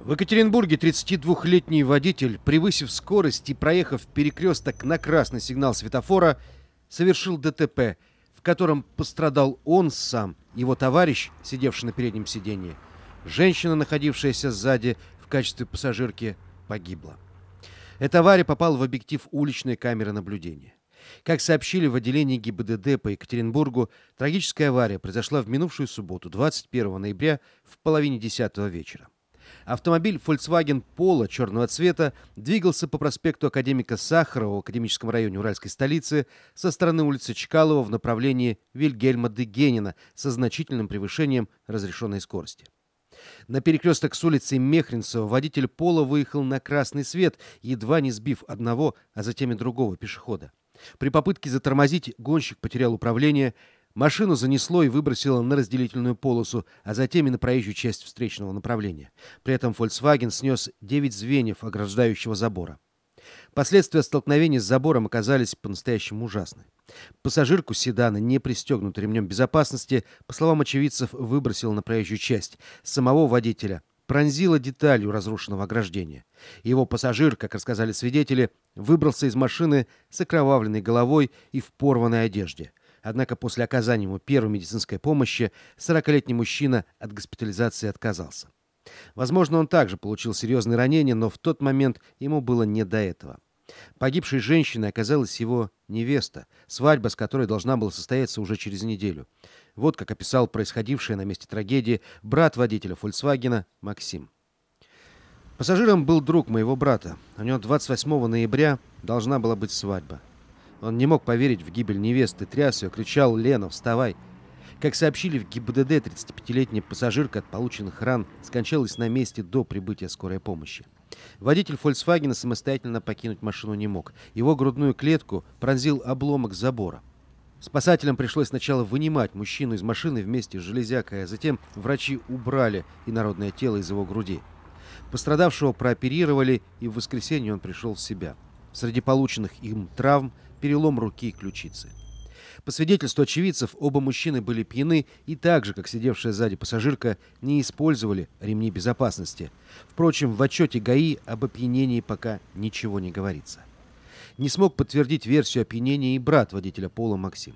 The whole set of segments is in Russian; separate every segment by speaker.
Speaker 1: В Екатеринбурге 32-летний водитель, превысив скорость и проехав перекресток на красный сигнал светофора, совершил ДТП, в котором пострадал он сам, его товарищ, сидевший на переднем сидении. Женщина, находившаяся сзади в качестве пассажирки, погибла. Эта авария попала в объектив уличной камеры наблюдения. Как сообщили в отделении ГИБДД по Екатеринбургу, трагическая авария произошла в минувшую субботу, 21 ноября, в половине десятого вечера. Автомобиль Volkswagen Polo черного цвета двигался по проспекту Академика Сахарова в академическом районе Уральской столицы со стороны улицы Чкалова в направлении Вильгельма Дегенина со значительным превышением разрешенной скорости. На перекресток с улицей Мехринцева водитель Пола выехал на красный свет, едва не сбив одного, а затем и другого пешехода. При попытке затормозить гонщик потерял управление Машину занесло и выбросило на разделительную полосу, а затем и на проезжую часть встречного направления. При этом Volkswagen снес 9 звеньев ограждающего забора. Последствия столкновения с забором оказались по-настоящему ужасны. Пассажирку седана, не пристегнутую ремнем безопасности, по словам очевидцев, выбросило на проезжую часть. Самого водителя пронзила деталью разрушенного ограждения. Его пассажир, как рассказали свидетели, выбрался из машины с окровавленной головой и в порванной одежде – Однако после оказания ему первой медицинской помощи 40-летний мужчина от госпитализации отказался. Возможно, он также получил серьезные ранения, но в тот момент ему было не до этого. Погибшей женщиной оказалась его невеста, свадьба с которой должна была состояться уже через неделю. Вот как описал происходившее на месте трагедии брат водителя «Фольксвагена» Максим. Пассажиром был друг моего брата. У него 28 ноября должна была быть свадьба. Он не мог поверить в гибель невесты, тряс ее, кричал «Лена, вставай!». Как сообщили в ГИБДД, 35-летняя пассажирка от полученных ран скончалась на месте до прибытия скорой помощи. Водитель «Фольксвагена» самостоятельно покинуть машину не мог. Его грудную клетку пронзил обломок забора. Спасателям пришлось сначала вынимать мужчину из машины вместе с железякой, а затем врачи убрали инородное тело из его груди. Пострадавшего прооперировали, и в воскресенье он пришел в себя – Среди полученных им травм перелом руки и ключицы. По свидетельству очевидцев, оба мужчины были пьяны и так же, как сидевшая сзади пассажирка, не использовали ремни безопасности. Впрочем, в отчете ГАИ об опьянении пока ничего не говорится. Не смог подтвердить версию опьянения и брат водителя Пола Максим.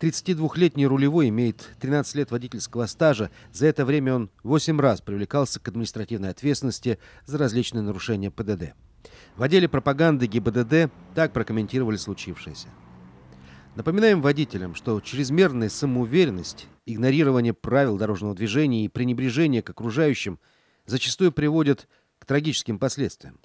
Speaker 1: 32-летний рулевой имеет 13 лет водительского стажа. За это время он 8 раз привлекался к административной ответственности за различные нарушения ПДД. В отделе пропаганды ГИБДД так прокомментировали случившееся. Напоминаем водителям, что чрезмерная самоуверенность, игнорирование правил дорожного движения и пренебрежение к окружающим зачастую приводят к трагическим последствиям.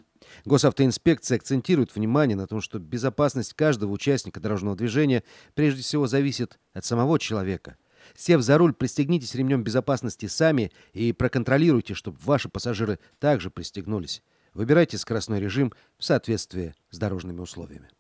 Speaker 1: Госавтоинспекция акцентирует внимание на том, что безопасность каждого участника дорожного движения прежде всего зависит от самого человека. Сев за руль, пристегнитесь ремнем безопасности сами и проконтролируйте, чтобы ваши пассажиры также пристегнулись. Выбирайте скоростной режим в соответствии с дорожными условиями.